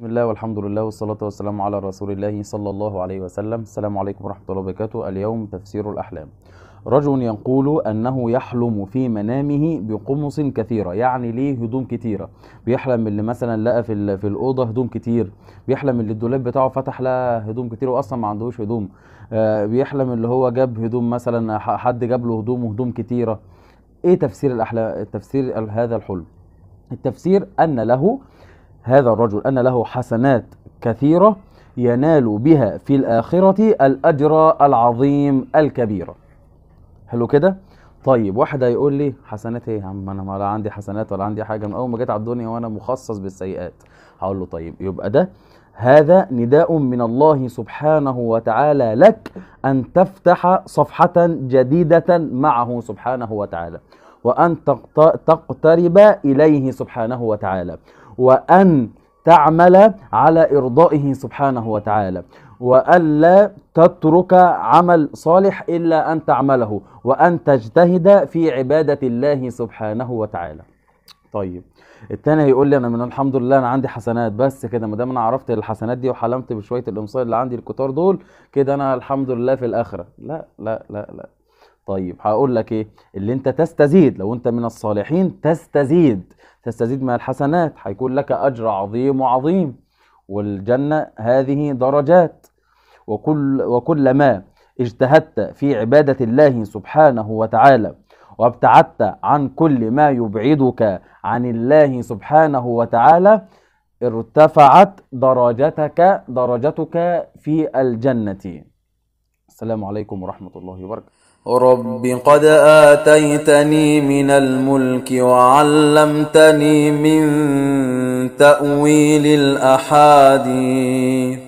بسم الله والحمد لله والصلاة والسلام على رسول الله صلى الله عليه وسلم السلام عليكم ورحمة الله وبركاته اليوم تفسير الأحلام رجل يقول أنه يحلم في منامه بقمص كثيرة يعني ليه هدوم كتيرة بيحلم اللي مثلا لقى في, في الأوضة هدوم كتير بيحلم اللي الدولاب بتاعه فتح لها هدوم كتير وأصلا ما عندهوش هدوم آه بيحلم اللي هو جاب هدوم مثلا حد جاب له هدوم وهدوم كتيرة إيه تفسير الأحلام تفسير هذا الحلم التفسير أن له هذا الرجل أن له حسنات كثيرة ينال بها في الآخرة الأجر العظيم الكبير حلو كده طيب واحد هيقول لي حسنات ايه يا عم انا لا عندي حسنات ولا عندي حاجه من اول ما جيت على الدنيا وانا مخصص بالسيئات هقول له طيب يبقى ده هذا نداء من الله سبحانه وتعالى لك ان تفتح صفحه جديده معه سبحانه وتعالى وان تقترب اليه سبحانه وتعالى وأن تعمل على إرضائه سبحانه وتعالى وألا تترك عمل صالح إلا أن تعمله وأن تجتهد في عبادة الله سبحانه وتعالى طيب التاني هيقول لي انا من الحمد لله انا عندي حسنات بس كده ما دام انا عرفت الحسنات دي وحلمت بشويه الامصار اللي عندي الكتار دول كده انا الحمد لله في الاخره لا لا لا لا طيب هقول لك ايه اللي انت تستزيد لو انت من الصالحين تستزيد تستزيد من الحسنات هيكون لك اجر عظيم وعظيم والجنه هذه درجات وكل وكلما اجتهدت في عباده الله سبحانه وتعالى وابتعدت عن كل ما يبعدك عن الله سبحانه وتعالى ارتفعت درجتك درجتك في الجنه السلام عليكم ورحمة الله وبركاته رب قد آتيتني من الملك وعلمتني من تأويل الأحاديث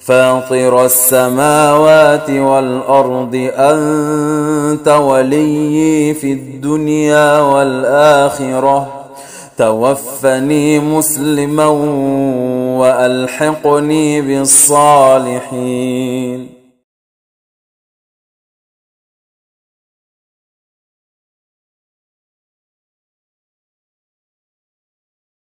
فاطر السماوات والأرض أنت وليي في الدنيا والآخرة توفني مسلما وألحقني بالصالحين